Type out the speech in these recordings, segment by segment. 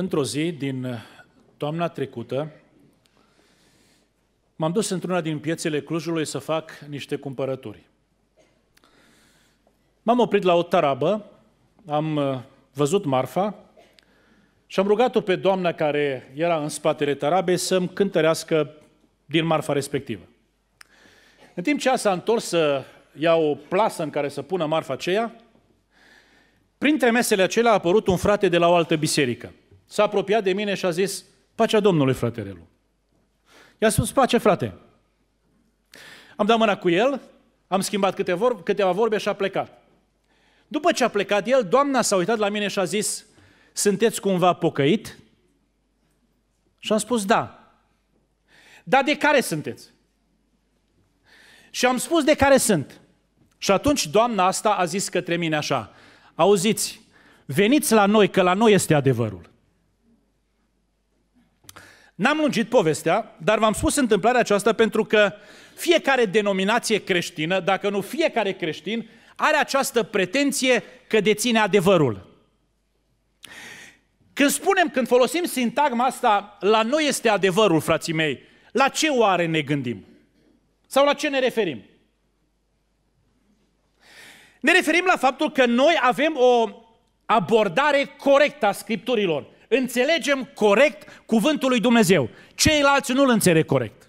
Într-o zi din toamna trecută, m-am dus într-una din piețele Clujului să fac niște cumpărături. M-am oprit la o tarabă, am uh, văzut marfa și am rugat-o pe doamna care era în spatele tarabei să-mi cântărească din marfa respectivă. În timp ce ea s-a întors să ia o plasă în care să pună marfa aceea, printre mesele acelea a apărut un frate de la o altă biserică s-a apropiat de mine și a zis, pacea Domnului, fratele lui. I-a spus, pace, frate. Am dat mâna cu el, am schimbat câte vor, câteva vorbe și a plecat. După ce a plecat el, doamna s-a uitat la mine și a zis, sunteți cumva pocăit? Și am spus, da. Dar de care sunteți? Și am spus de care sunt. Și atunci doamna asta a zis către mine așa, auziți, veniți la noi, că la noi este adevărul. N-am lungit povestea, dar v-am spus întâmplarea aceasta pentru că fiecare denominație creștină, dacă nu fiecare creștin, are această pretenție că deține adevărul. Când spunem, când folosim sintagma asta, la noi este adevărul, frații mei, la ce oare ne gândim? Sau la ce ne referim? Ne referim la faptul că noi avem o abordare corectă a Scripturilor înțelegem corect cuvântul lui Dumnezeu. Ceilalți nu-l înțeleg corect.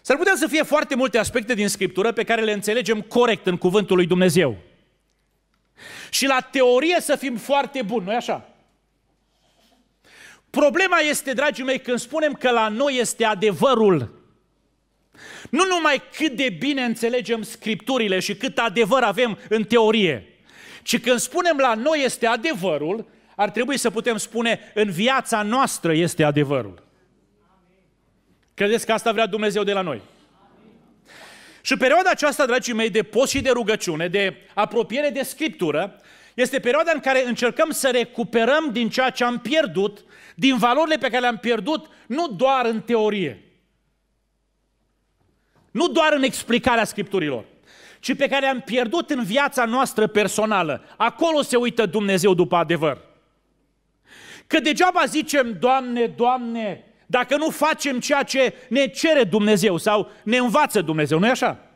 S-ar putea să fie foarte multe aspecte din Scriptură pe care le înțelegem corect în cuvântul lui Dumnezeu. Și la teorie să fim foarte buni, nu așa? Problema este, dragii mei, când spunem că la noi este adevărul. Nu numai cât de bine înțelegem scripturile și cât adevăr avem în teorie, ci când spunem la noi este adevărul, ar trebui să putem spune, în viața noastră este adevărul. Credeți că asta vrea Dumnezeu de la noi? Și perioada aceasta, dragii mei, de post și de rugăciune, de apropiere de Scriptură, este perioada în care încercăm să recuperăm din ceea ce am pierdut, din valorile pe care le-am pierdut, nu doar în teorie, nu doar în explicarea Scripturilor, ci pe care le am pierdut în viața noastră personală. Acolo se uită Dumnezeu după adevăr. Că degeaba zicem, Doamne, Doamne, dacă nu facem ceea ce ne cere Dumnezeu sau ne învață Dumnezeu, nu-i așa?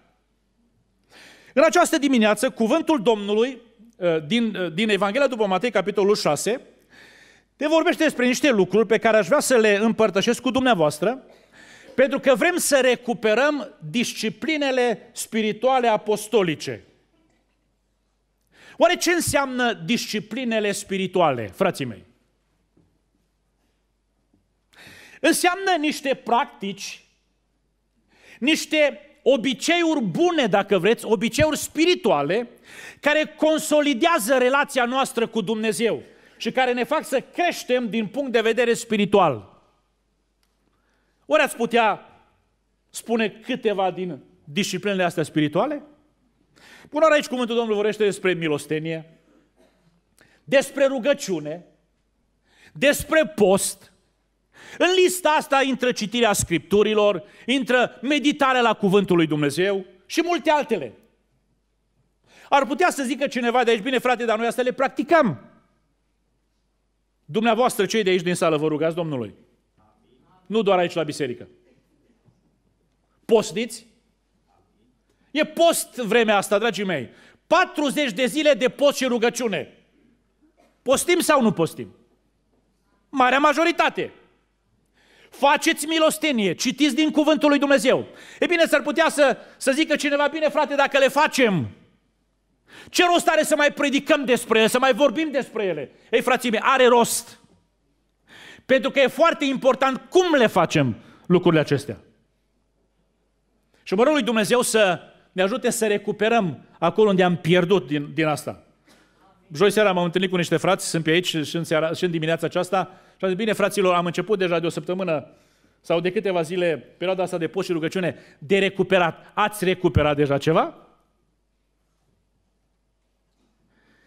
În această dimineață, cuvântul Domnului uh, din, uh, din Evanghelia după Matei, capitolul 6, te vorbește despre niște lucruri pe care aș vrea să le împărtășesc cu dumneavoastră, pentru că vrem să recuperăm disciplinele spirituale apostolice. Oare ce înseamnă disciplinele spirituale, frații mei? Înseamnă niște practici, niște obiceiuri bune, dacă vreți, obiceiuri spirituale, care consolidează relația noastră cu Dumnezeu și care ne fac să creștem din punct de vedere spiritual. Ori ați putea spune câteva din disciplinele astea spirituale? Până ori aici cuvântul Domnului vorbește despre milostenie, despre rugăciune, despre post, în lista asta intră citirea scripturilor, intră meditarea la cuvântul lui Dumnezeu și multe altele. Ar putea să zică cineva de aici, bine frate, dar noi asta le practicăm. Dumneavoastră, cei de aici din sală, vă rugați Domnului. Nu doar aici la biserică. Postiți? E post vremea asta, dragii mei. 40 de zile de post și rugăciune. Postim sau nu postim? Marea majoritate. Faceți milostenie, citiți din cuvântul lui Dumnezeu. E bine, s-ar putea să, să zică cineva, bine frate, dacă le facem, ce rost are să mai predicăm despre ele, să mai vorbim despre ele? Ei, frații mei, are rost. Pentru că e foarte important cum le facem lucrurile acestea. Și mă rog lui Dumnezeu să ne ajute să recuperăm acolo unde am pierdut din, din asta. Joi seara m-am întâlnit cu niște frați, sunt pe aici și în, seara, și în dimineața aceasta, și a zis, bine fraților, am început deja de o săptămână sau de câteva zile, perioada asta de post și rugăciune, de recuperat. Ați recuperat deja ceva?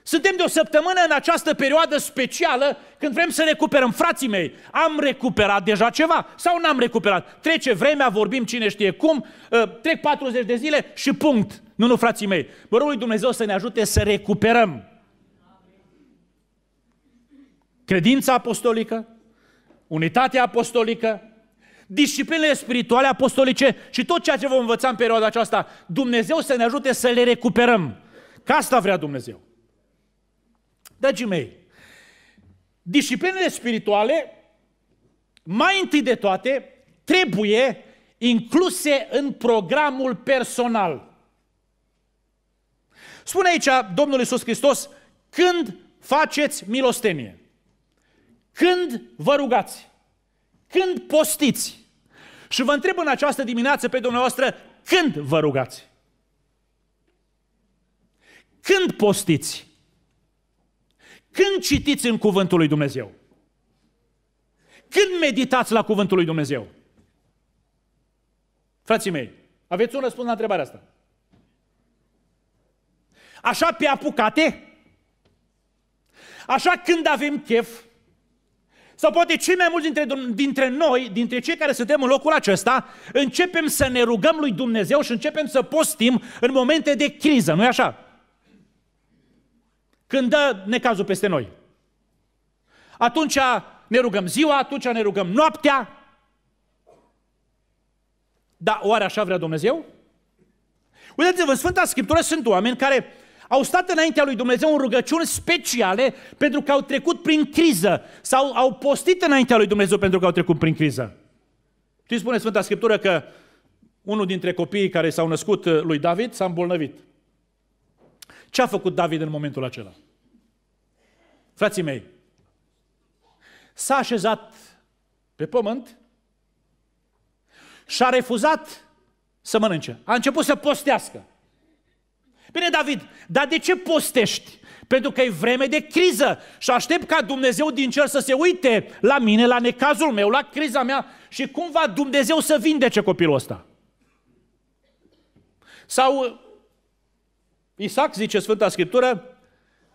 Suntem de o săptămână în această perioadă specială când vrem să recuperăm. Frații mei, am recuperat deja ceva sau n-am recuperat? Trece vremea, vorbim cine știe cum, ă, trec 40 de zile și punct. Nu, nu, frații mei, Vă rog lui Dumnezeu să ne ajute să recuperăm. Credința apostolică, unitatea apostolică, disciplinele spirituale apostolice și tot ceea ce vom învăța în perioada aceasta, Dumnezeu să ne ajute să le recuperăm. Ca asta vrea Dumnezeu. Dragii mei, disciplinele spirituale, mai întâi de toate, trebuie incluse în programul personal. Spune aici Domnul Iisus Hristos, când faceți milostenie. Când vă rugați? Când postiți? Și vă întreb în această dimineață pe dumneavoastră, când vă rugați? Când postiți? Când citiți în Cuvântul lui Dumnezeu? Când meditați la Cuvântul lui Dumnezeu? Frații mei, aveți un răspuns la întrebarea asta. Așa pe apucate? Așa când avem chef? Sau poate cei mai mulți dintre, dintre noi, dintre cei care suntem în locul acesta, începem să ne rugăm lui Dumnezeu și începem să postim în momente de criză, nu-i așa? Când dă necazul peste noi. Atunci ne rugăm ziua, atunci ne rugăm noaptea. Dar oare așa vrea Dumnezeu? Uitați-vă, în Sfânta Scriptură sunt oameni care au stat înaintea lui Dumnezeu în rugăciuni speciale pentru că au trecut prin criză sau au postit înaintea lui Dumnezeu pentru că au trecut prin criză. Și spune Sfânta Scriptură că unul dintre copiii care s-au născut uh, lui David s-a îmbolnăvit. Ce a făcut David în momentul acela? Frații mei, s-a așezat pe pământ și a refuzat să mănânce. A început să postească. Bine, David, dar de ce postești? Pentru că e vreme de criză și aștept ca Dumnezeu din cer să se uite la mine, la necazul meu, la criza mea și cum va Dumnezeu să vindece copilul ăsta. Sau uh, Isaac, zice Sfânta Scriptură,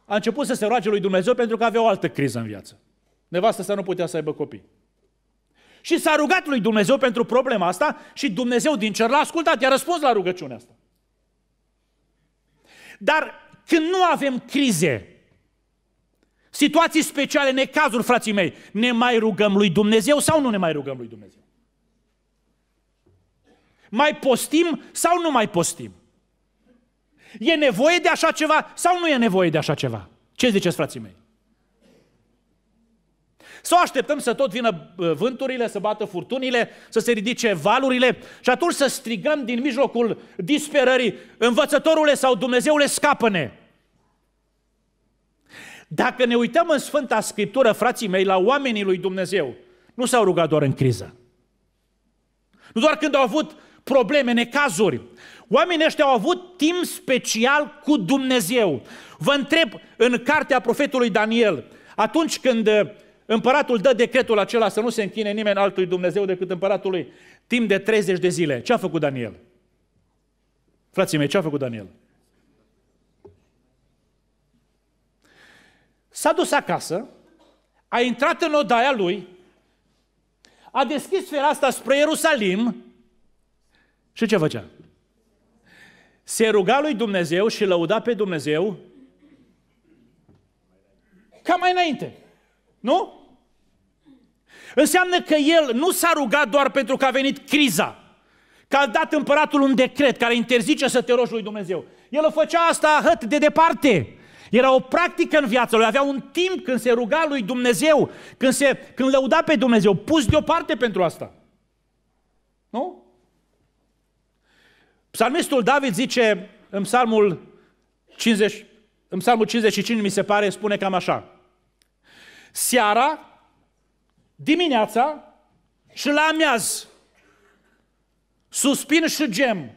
a început să se roage lui Dumnezeu pentru că avea o altă criză în viață. Nevastă să nu putea să aibă copii. Și s-a rugat lui Dumnezeu pentru problema asta și Dumnezeu din cer l-a ascultat, i-a răspuns la rugăciunea asta. Dar când nu avem crize, situații speciale, necazuri, frații mei, ne mai rugăm lui Dumnezeu sau nu ne mai rugăm lui Dumnezeu? Mai postim sau nu mai postim? E nevoie de așa ceva sau nu e nevoie de așa ceva? Ce ziceți, frații mei? Sau așteptăm să tot vină vânturile, să bată furtunile, să se ridice valurile și atunci să strigăm din mijlocul disperării, învățătorule sau Dumnezeule, scapă-ne! Dacă ne uităm în Sfânta Scriptură, frații mei, la oamenii lui Dumnezeu, nu s-au rugat doar în criză. Nu doar când au avut probleme, necazuri. Oamenii ăștia au avut timp special cu Dumnezeu. Vă întreb în cartea profetului Daniel, atunci când Împăratul dă decretul acela să nu se închine nimeni altui Dumnezeu decât împăratului timp de 30 de zile. Ce a făcut Daniel? Frații mei, ce a făcut Daniel? S-a dus acasă, a intrat în odaia lui, a deschis fereastra spre Ierusalim și ce făcea? Se ruga lui Dumnezeu și lăuda pe Dumnezeu ca mai înainte. Nu? Înseamnă că el nu s-a rugat doar pentru că a venit criza, că a dat împăratul un decret care interzice să te rogi lui Dumnezeu. El o făcea asta hăt de departe. Era o practică în viața lui, avea un timp când se ruga lui Dumnezeu, când, se, când lăuda pe Dumnezeu, pus deoparte pentru asta. Nu? Psalmistul David zice în psalmul 50, în psalmul 55 mi se pare, spune cam așa seara, dimineața și la amiaz. Suspin și gem.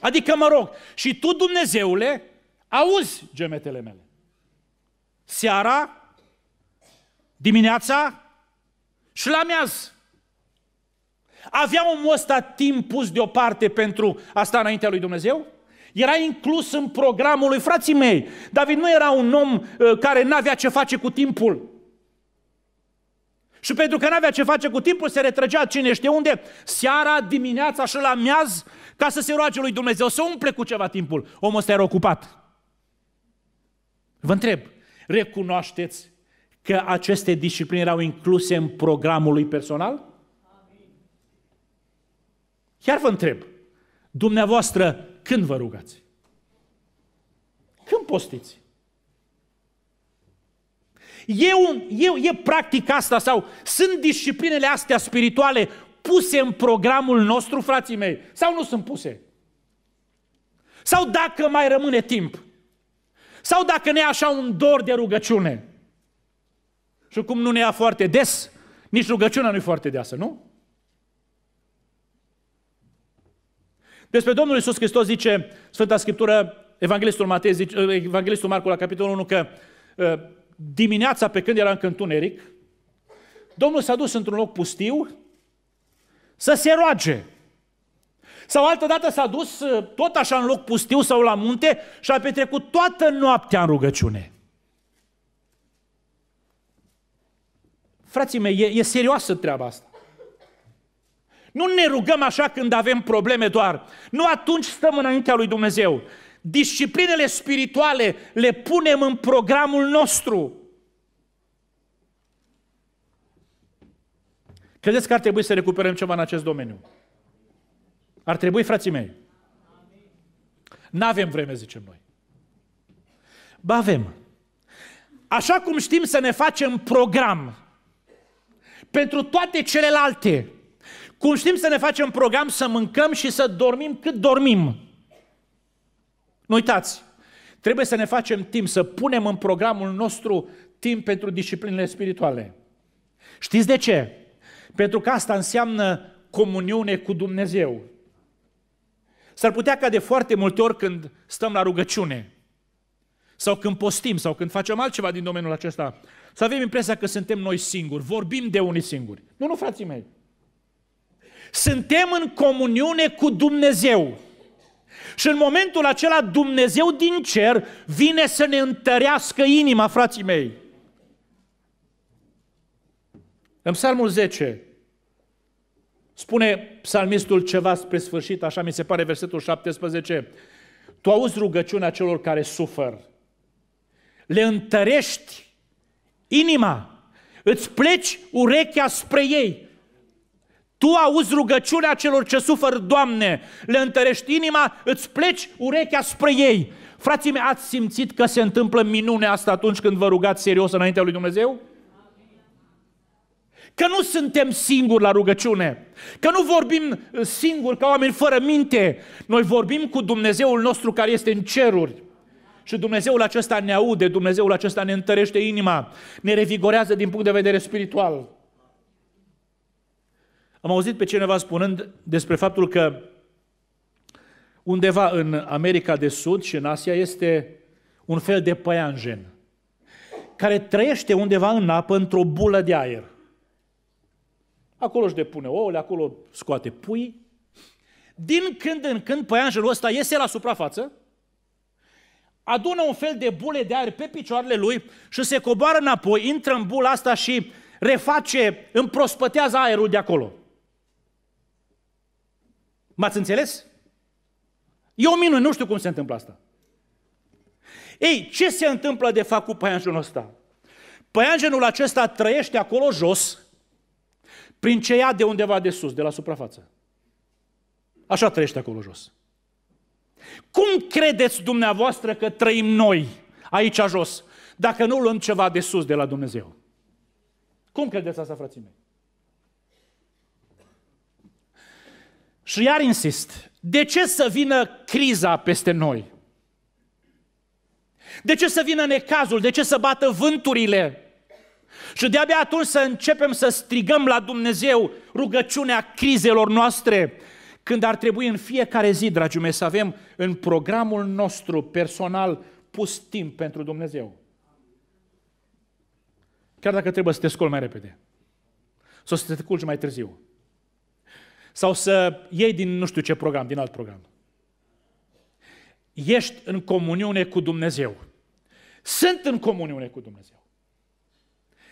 Adică mă rog. Și tu, Dumnezeule, auzi gemetele mele. Seara, dimineața și la amiaz. Avea omul ăsta timp pus deoparte pentru asta înaintea lui Dumnezeu? Era inclus în programul lui frații mei. David nu era un om uh, care n-avea ce face cu timpul. Și pentru că n-avea ce face cu timpul, se retrăgea cine știe unde, seara, dimineața și la miaz, ca să se roage lui Dumnezeu, să umple cu ceva timpul. Omul ăsta era ocupat. Vă întreb, recunoașteți că aceste discipline erau incluse în programul lui personal? Chiar vă întreb, dumneavoastră când vă rugați? Când postiți? E, un, e, e practic asta sau sunt disciplinele astea spirituale puse în programul nostru, frații mei? Sau nu sunt puse? Sau dacă mai rămâne timp? Sau dacă ne așa un dor de rugăciune? Și cum nu ne ia foarte des, nici rugăciunea nu e foarte deasă, nu? Despre Domnul Iisus Hristos zice Sfânta Scriptură, Evanghelistul, Matei, zice, eh, Evanghelistul Marcu la capitolul 1, că eh, dimineața pe când era încă întuneric, Domnul s-a dus într-un loc pustiu să se roage. Sau altă dată s-a dus eh, tot așa în loc pustiu sau la munte și a petrecut toată noaptea în rugăciune. Frații mei, e, e serioasă treaba asta. Nu ne rugăm așa când avem probleme doar. Nu atunci stăm înaintea lui Dumnezeu. Disciplinele spirituale le punem în programul nostru. Credeți că ar trebui să recuperăm ceva în acest domeniu? Ar trebui, frații mei. Nu avem vreme, zicem noi. Ba avem. Așa cum știm să ne facem program pentru toate celelalte, cum știm să ne facem program să mâncăm și să dormim cât dormim? Nu uitați, trebuie să ne facem timp, să punem în programul nostru timp pentru disciplinele spirituale. Știți de ce? Pentru că asta înseamnă comuniune cu Dumnezeu. S-ar putea ca de foarte multe ori când stăm la rugăciune sau când postim sau când facem altceva din domeniul acesta, să avem impresia că suntem noi singuri, vorbim de unii singuri. Nu, nu, frații mei. Suntem în comuniune cu Dumnezeu. Și în momentul acela Dumnezeu din cer vine să ne întărească inima, frații mei. În Psalmul 10 spune psalmistul ceva spre sfârșit, așa mi se pare versetul 17. Tu auzi rugăciunea celor care sufăr. Le întărești inima. Îți pleci urechea spre ei. Tu auzi rugăciunea celor ce sufăr, Doamne, le întărești inima, îți pleci urechea spre ei. Frații mei, ați simțit că se întâmplă minunea asta atunci când vă rugați serios înaintea lui Dumnezeu? Că nu suntem singuri la rugăciune, că nu vorbim uh, singuri ca oameni fără minte. Noi vorbim cu Dumnezeul nostru care este în ceruri. Și Dumnezeul acesta ne aude, Dumnezeul acesta ne întărește inima, ne revigorează din punct de vedere spiritual. Am auzit pe cineva spunând despre faptul că undeva în America de Sud și în Asia este un fel de păianjen care trăiește undeva în apă într-o bulă de aer. Acolo își depune ouăle, acolo scoate pui. Din când în când păianjenul ăsta iese la suprafață, adună un fel de bule de aer pe picioarele lui și se coboară înapoi, intră în bula asta și reface, împrospătează aerul de acolo. M-ați înțeles? E o minune, nu știu cum se întâmplă asta. Ei, ce se întâmplă de fapt cu păianjenul ăsta? Păianjenul acesta trăiește acolo jos, prin ce ia de undeva de sus, de la suprafață. Așa trăiește acolo jos. Cum credeți dumneavoastră că trăim noi aici jos, dacă nu luăm ceva de sus de la Dumnezeu? Cum credeți asta, frații mei? Și iar insist, de ce să vină criza peste noi? De ce să vină necazul? De ce să bată vânturile? Și de-abia atunci să începem să strigăm la Dumnezeu rugăciunea crizelor noastre, când ar trebui în fiecare zi, dragii mei, să avem în programul nostru personal pus timp pentru Dumnezeu. Chiar dacă trebuie să te scol mai repede. Sau să te culci mai târziu sau să iei din nu știu ce program, din alt program. Ești în comuniune cu Dumnezeu. Sunt în comuniune cu Dumnezeu.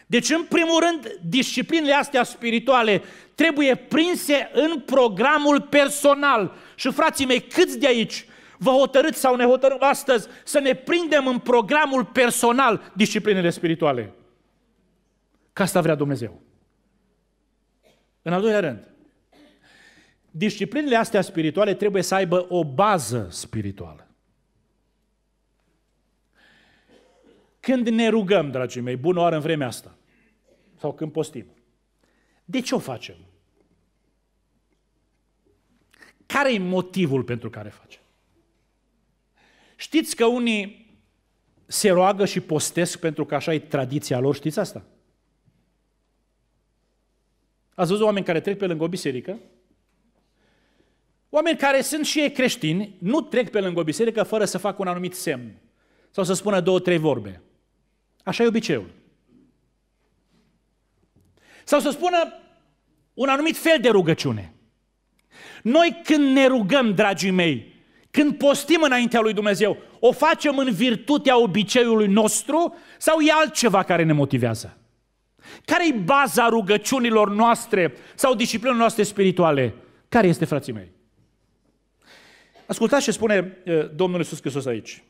Deci, în primul rând, disciplinele astea spirituale trebuie prinse în programul personal. Și, frații mei, câți de aici vă hotărâți sau ne hotărâm astăzi să ne prindem în programul personal disciplinele spirituale? Că asta vrea Dumnezeu. În al doilea rând, disciplinele astea spirituale trebuie să aibă o bază spirituală. Când ne rugăm, dragii mei, bună oară în vremea asta, sau când postim, de ce o facem? Care e motivul pentru care facem? Știți că unii se roagă și postesc pentru că așa e tradiția lor, știți asta? Ați văzut oameni care trec pe lângă o biserică Oameni care sunt și ei creștini, nu trec pe lângă o biserică fără să facă un anumit semn sau să spună două, trei vorbe. Așa e obiceiul. Sau să spună un anumit fel de rugăciune. Noi când ne rugăm, dragii mei, când postim înaintea lui Dumnezeu, o facem în virtutea obiceiului nostru sau e altceva care ne motivează? Care-i baza rugăciunilor noastre sau disciplinelor noastre spirituale? Care este, frații mei? Ascultați ce spune Domnul Iisus Hristos aici.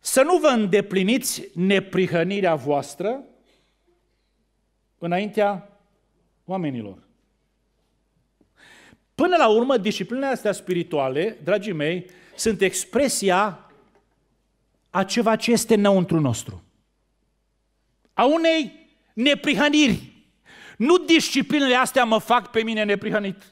Să nu vă îndepliniți neprihănirea voastră înaintea oamenilor. Până la urmă, disciplinele astea spirituale, dragii mei, sunt expresia a ceva ce este înăuntru nostru. A unei neprihăniri. Nu disciplinele astea mă fac pe mine neprihănit.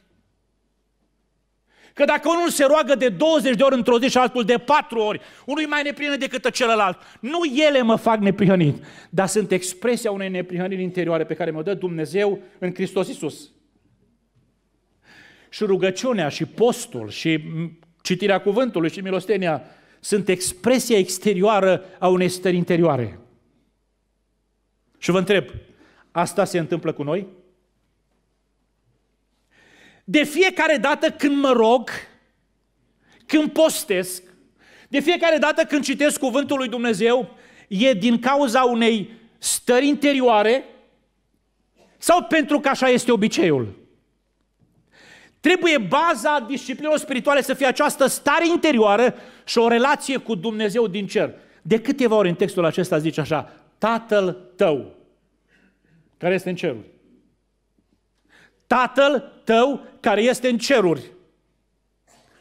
Că dacă unul se roagă de 20 de ori într-o zi și altul de 4 ori, unul e mai neprihănit decât celălalt. Nu ele mă fac neprihănit, dar sunt expresia unei neprihăniri interioare pe care mi-o dă Dumnezeu în Hristos Isus. Și rugăciunea și postul și citirea cuvântului și milostenia sunt expresia exterioară a unei stări interioare. Și vă întreb, asta se întâmplă cu noi? De fiecare dată când mă rog, când postesc, de fiecare dată când citesc cuvântul lui Dumnezeu, e din cauza unei stări interioare sau pentru că așa este obiceiul? Trebuie baza disciplinelor spirituale să fie această stare interioară și o relație cu Dumnezeu din cer. De câteva ori în textul acesta zice așa, Tatăl tău, care este în ceruri. Tatăl tău care este în ceruri.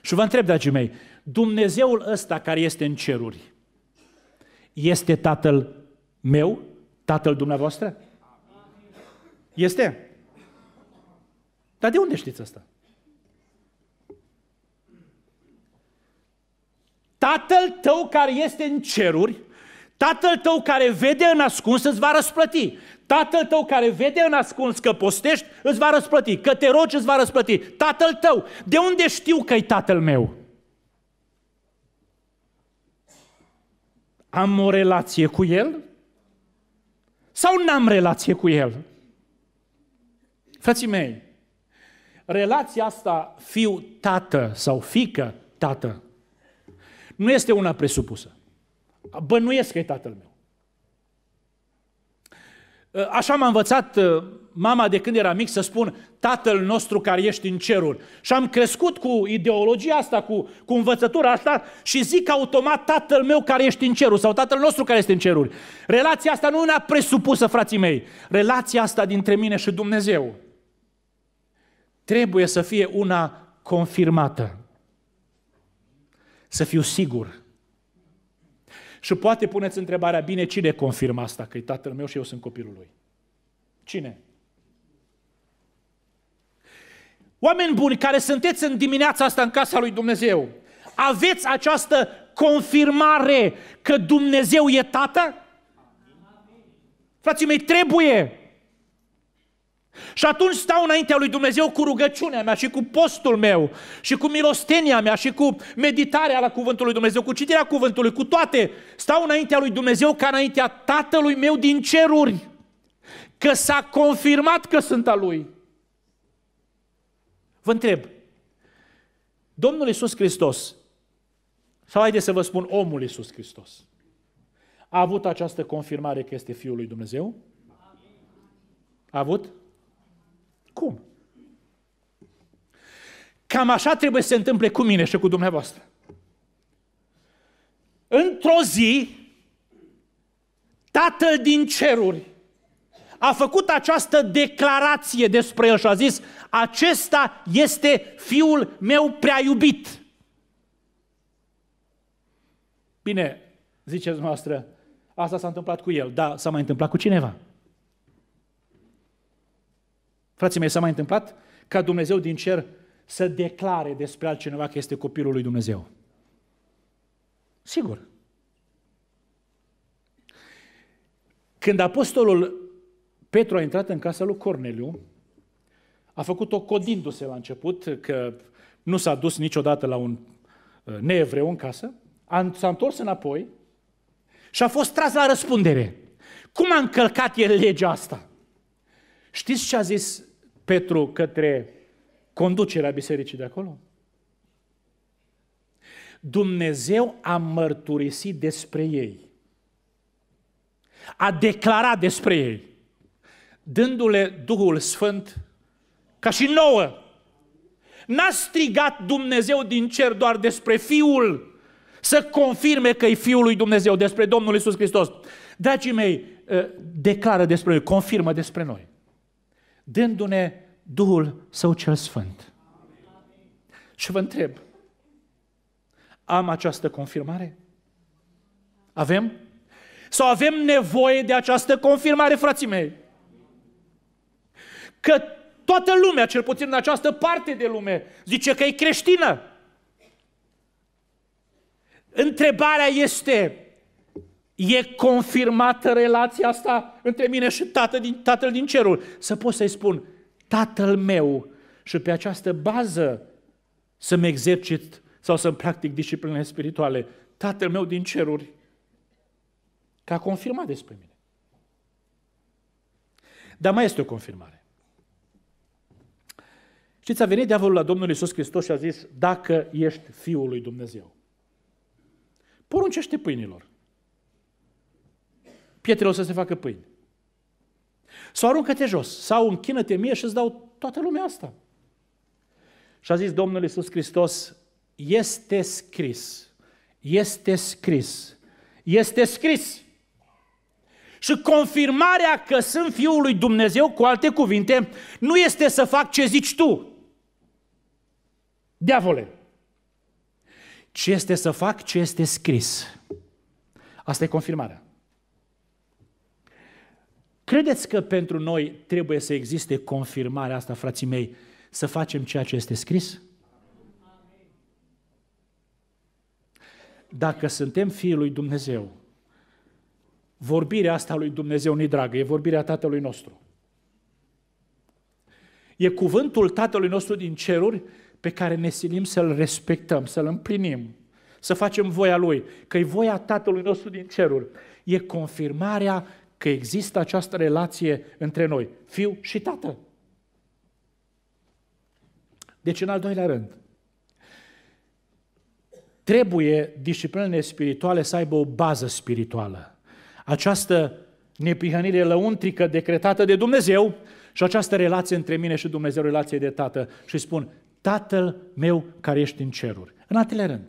Și vă întreb, dragii mei, Dumnezeul ăsta care este în ceruri, este Tatăl meu? Tatăl dumneavoastră? Este? Dar de unde știți asta? Tatăl tău care este în ceruri, Tatăl tău care vede în ascuns îți va răsplăti. Tatăl tău care vede în ascuns că postești, îți va răsplăti. Că te rogi, îți va răsplăti. Tatăl tău, de unde știu că e tatăl meu? Am o relație cu el? Sau n-am relație cu el? Frații mei, relația asta fiu-tată sau fică-tată nu este una presupusă. Bănuiesc că e tatăl meu. Uh, așa m-a învățat uh, mama de când era mic să spun Tatăl nostru care ești în cerul. Și am crescut cu ideologia asta, cu, cu învățătura asta și zic automat Tatăl meu care ești în cerul sau Tatăl nostru care este în ceruri. Relația asta nu e una presupusă, frații mei. Relația asta dintre mine și Dumnezeu trebuie să fie una confirmată. Să fiu sigur și poate puneți întrebarea, bine, cine confirmă asta, că e tatăl meu și eu sunt copilul lui? Cine? Oameni buni care sunteți în dimineața asta în casa lui Dumnezeu, aveți această confirmare că Dumnezeu e Tată? Frații mei, trebuie și atunci stau înaintea lui Dumnezeu cu rugăciunea mea și cu postul meu și cu milostenia mea și cu meditarea la cuvântul lui Dumnezeu, cu citirea cuvântului, cu toate. Stau înaintea lui Dumnezeu ca înaintea Tatălui meu din ceruri, că s-a confirmat că sunt a Lui. Vă întreb, Domnul Iisus Hristos, sau haideți să vă spun omul Iisus Hristos, a avut această confirmare că este Fiul lui Dumnezeu? A avut? Cum? Cam așa trebuie să se întâmple cu mine și cu dumneavoastră. Într-o zi, Tatăl din ceruri a făcut această declarație despre el și a zis, acesta este fiul meu prea iubit. Bine, ziceți noastră, asta s-a întâmplat cu el, dar s-a mai întâmplat cu cineva. Frații mei, s-a mai întâmplat ca Dumnezeu din cer să declare despre altcineva că este copilul lui Dumnezeu. Sigur. Când apostolul Petru a intrat în casa lui Corneliu, a făcut-o codindu-se la început, că nu s-a dus niciodată la un uh, neevreu în casă, s-a întors înapoi și a fost tras la răspundere. Cum a încălcat el legea asta? Știți ce a zis Petru către conducerea bisericii de acolo? Dumnezeu a mărturisit despre ei. A declarat despre ei, dându-le Duhul Sfânt ca și nouă. N-a strigat Dumnezeu din cer doar despre Fiul, să confirme că e Fiul lui Dumnezeu, despre Domnul Isus Hristos. Dragii mei, ă, declară despre noi, confirmă despre noi dându-ne Duhul Său cel Sfânt. Și vă întreb, am această confirmare? Avem? Sau avem nevoie de această confirmare, frații mei? Că toată lumea, cel puțin în această parte de lume, zice că e creștină. Întrebarea este, E confirmată relația asta între mine și tatăl din, tatăl din cerul. Să pot să-i spun, tatăl meu, și pe această bază să-mi exercit sau să-mi practic disciplinele spirituale. Tatăl meu din ceruri, că a confirmat despre mine. Dar mai este o confirmare. Știți, a venit diavolul la Domnul Isus Hristos și a zis, dacă ești Fiul lui Dumnezeu, poruncește pâinilor pietrele o să se facă pâine. Sau aruncă-te jos, sau închină-te mie și îți dau toată lumea asta. Și a zis Domnul Iisus Hristos, este scris, este scris, este scris. Și confirmarea că sunt Fiul lui Dumnezeu, cu alte cuvinte, nu este să fac ce zici tu, diavole, ci este să fac ce este scris. Asta e confirmarea. Credeți că pentru noi trebuie să existe confirmarea asta, frații mei, să facem ceea ce este scris? Dacă suntem fiii lui Dumnezeu, vorbirea asta lui Dumnezeu nu dragă, e vorbirea Tatălui nostru. E cuvântul Tatălui nostru din ceruri pe care ne silim să-l respectăm, să-l împlinim, să facem voia Lui, că e voia Tatălui nostru din ceruri. E confirmarea că există această relație între noi, fiu și tată. Deci, în al doilea rând, trebuie disciplinele spirituale să aibă o bază spirituală. Această neprihănire lăuntrică decretată de Dumnezeu și această relație între mine și Dumnezeu, relație de tată. Și spun, Tatăl meu care ești în ceruri. În al treilea rând,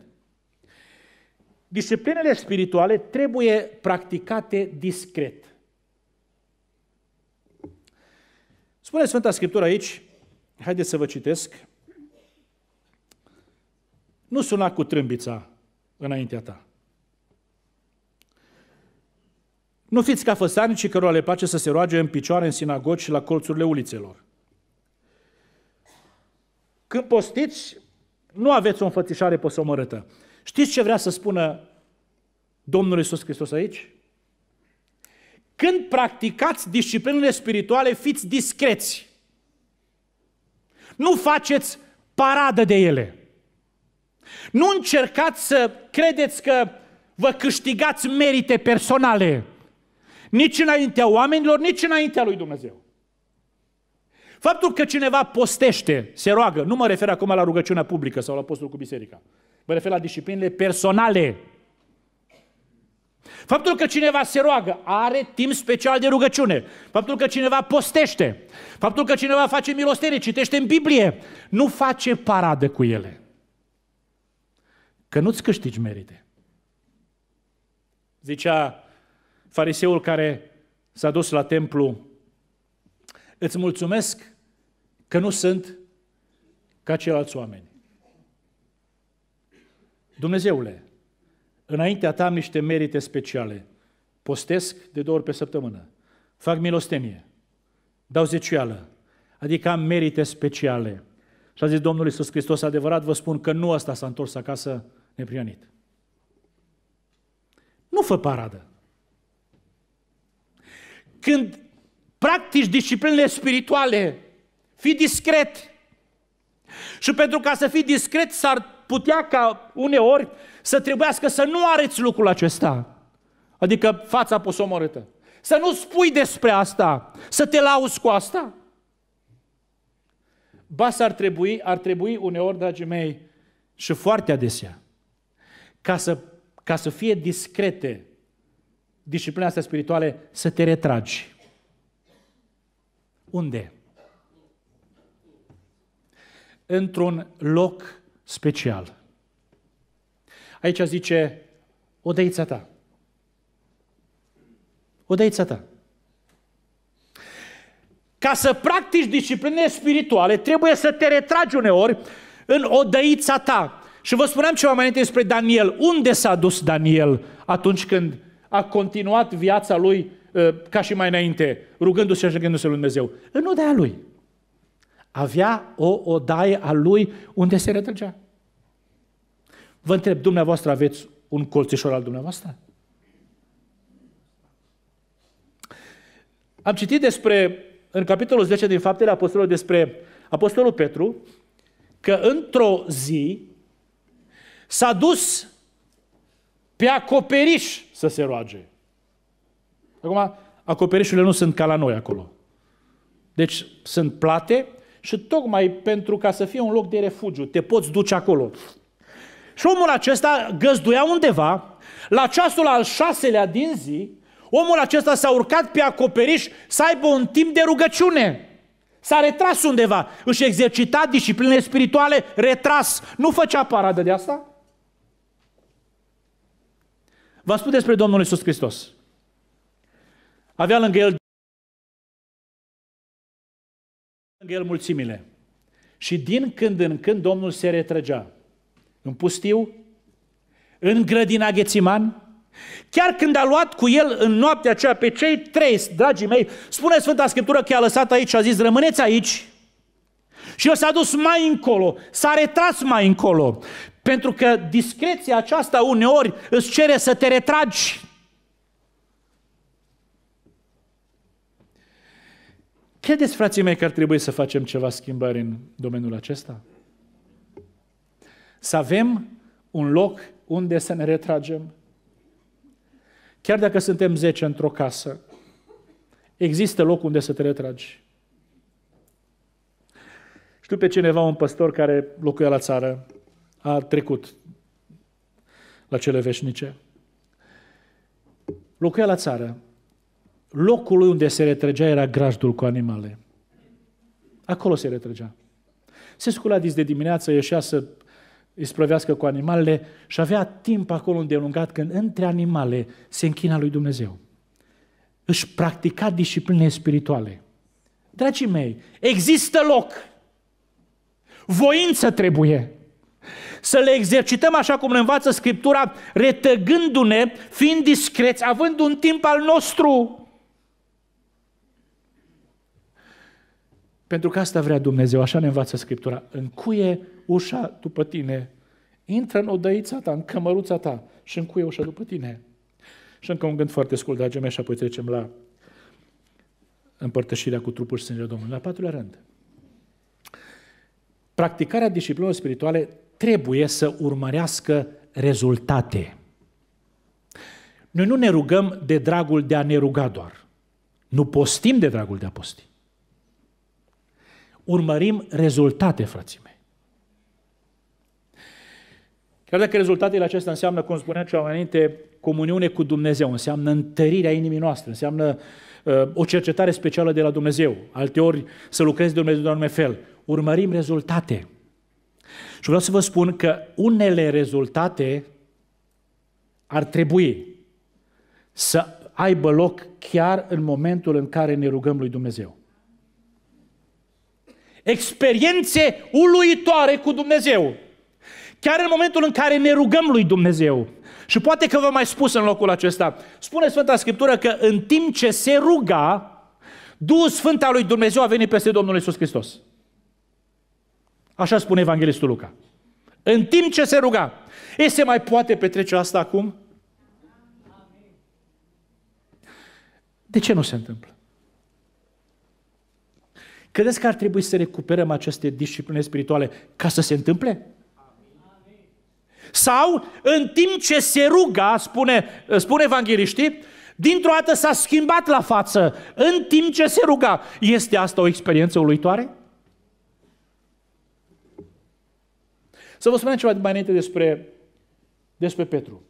disciplinele spirituale trebuie practicate discret. Spune Sfânta Scriptură aici, haideți să vă citesc, nu suna cu trâmbița înaintea ta. Nu fiți ca făsarnicii cărora le place să se roage în picioare în sinagogi și la colțurile ulițelor. Când postiți, nu aveți o înfățișare posomărâtă. Știți ce vrea să spună Domnul Isus Hristos aici? Când practicați disciplinele spirituale, fiți discreți. Nu faceți paradă de ele. Nu încercați să credeți că vă câștigați merite personale, nici înaintea oamenilor, nici înaintea lui Dumnezeu. Faptul că cineva postește, se roagă, nu mă refer acum la rugăciunea publică sau la postul cu biserica, mă refer la disciplinele personale. Faptul că cineva se roagă are timp special de rugăciune. Faptul că cineva postește, faptul că cineva face milostenie, citește în Biblie, nu face paradă cu ele. Că nu-ți câștigi merite. Zicea fariseul care s-a dus la templu, îți mulțumesc că nu sunt ca ceilalți oameni. Dumnezeule, Înaintea ta am niște merite speciale. Postesc de două ori pe săptămână. Fac milostenie. Dau zecioală. Adică am merite speciale. Și a zis Domnul Iisus Hristos, adevărat vă spun că nu asta s-a întors acasă neprionit. Nu fă paradă. Când practici disciplinele spirituale, fii discret. Și pentru ca să fii discret, s-ar putea ca uneori să trebuiască să nu areți lucrul acesta. Adică fața posomorâtă. Să nu spui despre asta, să te lauzi cu asta. Ba ar trebui, ar trebui uneori, dragii mei, și foarte adesea, ca să, ca să fie discrete disciplina asta spirituale, să te retragi. Unde? Într-un loc special. Aici zice, odăița ta. Odăița ta. Ca să practici discipline spirituale, trebuie să te retragi uneori în odăița ta. Și vă spuneam ceva mai înainte despre Daniel. Unde s-a dus Daniel atunci când a continuat viața lui ă, ca și mai înainte, rugându-se și rugându-se lui Dumnezeu? În odaia lui. Avea o odaie a lui unde se retrăgea. Vă întreb, dumneavoastră aveți un colțișor al dumneavoastră? Am citit despre, în capitolul 10 din Faptele Apostolului, despre Apostolul Petru, că într-o zi s-a dus pe acoperiș să se roage. Acum, acoperișurile nu sunt ca la noi acolo. Deci sunt plate și tocmai pentru ca să fie un loc de refugiu, te poți duce acolo. Și omul acesta găzduia undeva, la ceasul al șaselea din zi, omul acesta s-a urcat pe acoperiș să aibă un timp de rugăciune. S-a retras undeva, își exercita discipline spirituale, retras. Nu făcea paradă de asta? Vă spun despre Domnul Iisus Hristos. Avea lângă el lângă el mulțimile. Și din când în când Domnul se retrăgea în pustiu, în grădina Ghețiman, Chiar când a luat cu el în noaptea aceea pe cei trei, dragii mei, spune Sfânta Scriptură că i-a lăsat aici și a zis, rămâneți aici. Și el s-a dus mai încolo, s-a retras mai încolo. Pentru că discreția aceasta uneori îți cere să te retragi. Credeți, frații mei, că ar trebui să facem ceva schimbări în domeniul acesta? Să avem un loc unde să ne retragem. Chiar dacă suntem 10 într-o casă, există loc unde să te retragi. Știu pe cineva, un păstor care locuia la țară, a trecut la cele veșnice. Locuia la țară. Locul lui unde se retrăgea era grajdul cu animale. Acolo se retrăgea. Se scula dis de dimineață, ieșea să îi sprăvească cu animalele și avea timp acolo îndelungat când între animale se închina lui Dumnezeu. Își practica discipline spirituale. Dragii mei, există loc. Voință trebuie. Să le exercităm așa cum ne învață Scriptura, retăgându-ne, fiind discreți, având un timp al nostru. Pentru că asta vrea Dumnezeu, așa ne învață Scriptura. Încuie ușa după tine. Intră în odăița ta, în cămăruța ta și încuie ușa după tine. Și încă un gând foarte scurt, dragii mei, și apoi trecem la împărtășirea cu trupul și sângele Domnului. La patrulea rând. Practicarea disciplinelor spirituale trebuie să urmărească rezultate. Noi nu ne rugăm de dragul de a ne ruga doar. Nu postim de dragul de a posti. Urmărim rezultate, frații mei. Chiar dacă rezultatele acestea înseamnă, cum spunea cea mai înainte, comuniune cu Dumnezeu, înseamnă întărirea inimii noastre, înseamnă uh, o cercetare specială de la Dumnezeu, alteori să lucrezi de Dumnezeu de un anume fel, urmărim rezultate. Și vreau să vă spun că unele rezultate ar trebui să aibă loc chiar în momentul în care ne rugăm lui Dumnezeu. Experiențe uluitoare cu Dumnezeu Chiar în momentul în care ne rugăm lui Dumnezeu. Și poate că vă mai spus în locul acesta. Spune Sfânta Scriptură că în timp ce se ruga, Duhul Sfânt al lui Dumnezeu a venit peste Domnul Isus Hristos. Așa spune Evanghelistul Luca. În timp ce se ruga. E, se mai poate petrece asta acum? De ce nu se întâmplă? Credeți că ar trebui să recuperăm aceste discipline spirituale ca să se întâmple? Sau, în timp ce se ruga, spune, spune evangheliștii, dintr-o dată s-a schimbat la față, în timp ce se ruga. Este asta o experiență uluitoare? Să vă spunem ceva mai înainte despre, despre Petru.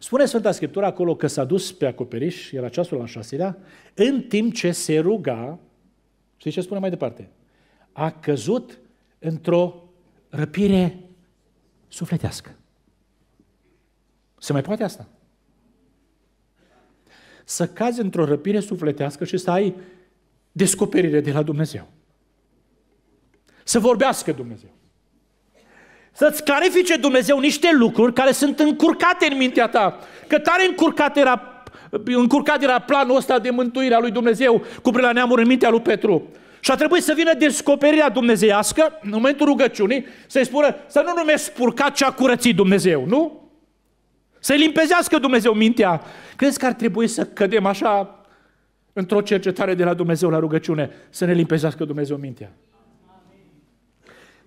Spune Sfânta Scriptură acolo că s-a dus pe acoperiș, era ceasul la șaselea, în timp ce se ruga, știți ce spune mai departe? A căzut într-o răpire sufletească. Se mai poate asta? Să cazi într-o răpire sufletească și să ai descoperire de la Dumnezeu. Să vorbească Dumnezeu. Să-ți clarifice Dumnezeu niște lucruri care sunt încurcate în mintea ta. Că tare încurcat era, încurcat era planul ăsta de a lui Dumnezeu cu la neamuri în mintea lui Petru. Și a trebuit să vină descoperirea dumnezeiască în momentul rugăciunii, să-i spună să nu numesc purcat ce a curățit Dumnezeu, nu? Să-i limpezească Dumnezeu mintea. Crezi că ar trebui să cădem așa într-o cercetare de la Dumnezeu la rugăciune, să ne limpezească Dumnezeu mintea?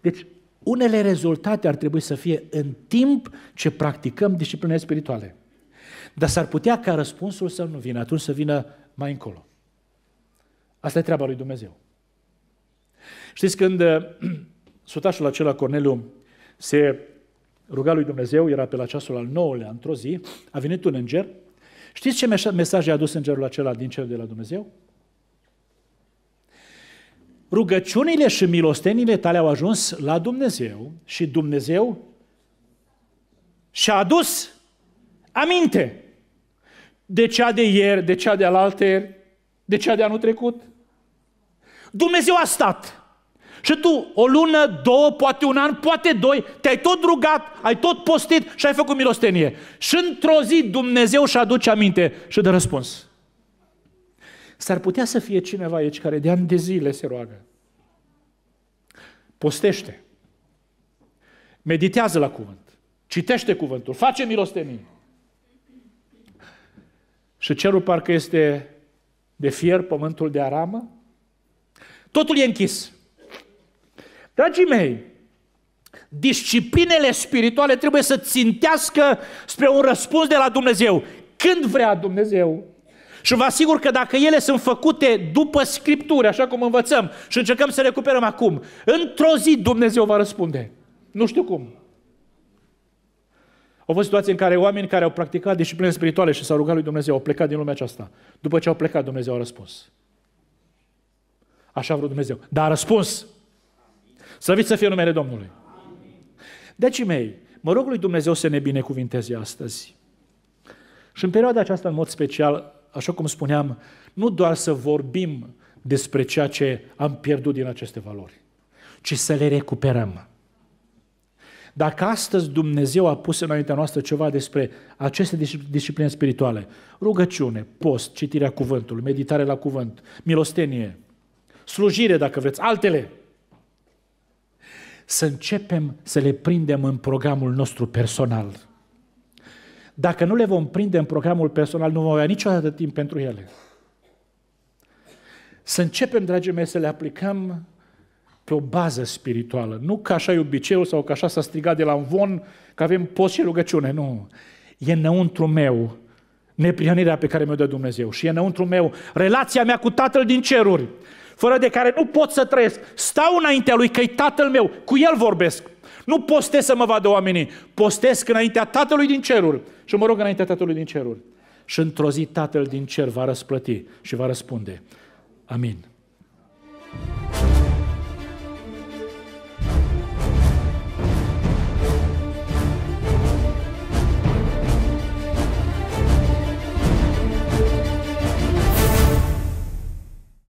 Deci, unele rezultate ar trebui să fie în timp ce practicăm discipline spirituale. Dar s-ar putea ca răspunsul să nu vină, atunci să vină mai încolo. Asta e treaba lui Dumnezeu. Știți când eh, sutașul acela Corneliu se ruga lui Dumnezeu, era pe la ceasul al nouălea într-o zi, a venit un înger. Știți ce mesaj a adus îngerul acela din cel de la Dumnezeu? Rugăciunile și milostenile tale au ajuns la Dumnezeu și Dumnezeu și-a adus aminte de cea de ieri, de cea de alaltă, de cea de anul trecut, Dumnezeu a stat. Și tu, o lună, două, poate un an, poate doi, te-ai tot rugat, ai tot postit și ai făcut milostenie. Și într-o zi Dumnezeu și aduce aminte și dă răspuns. S-ar putea să fie cineva aici care de ani de zile se roagă. Postește. Meditează la cuvânt. Citește cuvântul. Face milostenie. Și cerul parcă este de fier, pământul de aramă, Totul e închis. Dragii mei, disciplinele spirituale trebuie să țintească spre un răspuns de la Dumnezeu. Când vrea Dumnezeu. Și vă asigur că dacă ele sunt făcute după Scripturi, așa cum învățăm și încercăm să recuperăm acum, într-o zi Dumnezeu va răspunde. Nu știu cum. Au fost situații în care oameni care au practicat discipline spirituale și s-au rugat lui Dumnezeu, au plecat din lumea aceasta. După ce au plecat, Dumnezeu a răspuns. Așa a vrut Dumnezeu. Dar a răspuns. viți să fie numele Domnului. Deci, mei, mă rog lui Dumnezeu să ne binecuvinteze astăzi. Și în perioada aceasta, în mod special, așa cum spuneam, nu doar să vorbim despre ceea ce am pierdut din aceste valori, ci să le recuperăm. Dacă astăzi Dumnezeu a pus înaintea noastră ceva despre aceste discipline spirituale, rugăciune, post, citirea cuvântului, meditare la cuvânt, milostenie, slujire, dacă vreți, altele. Să începem să le prindem în programul nostru personal. Dacă nu le vom prinde în programul personal, nu vom avea niciodată timp pentru ele. Să începem, dragii mei, să le aplicăm pe o bază spirituală. Nu că așa e obiceiul sau că așa s-a strigat de la un von că avem post și rugăciune. Nu. E înăuntru meu neprihănirea pe care mi-o dă Dumnezeu și e înăuntru meu relația mea cu Tatăl din ceruri fără de care nu pot să trăiesc. Stau înaintea lui că-i tatăl meu, cu el vorbesc. Nu postez să mă vadă oamenii, postez înaintea tatălui din ceruri. Și mă rog înaintea tatălui din ceruri. Și într-o zi tatăl din cer va răsplăti și va răspunde. Amin.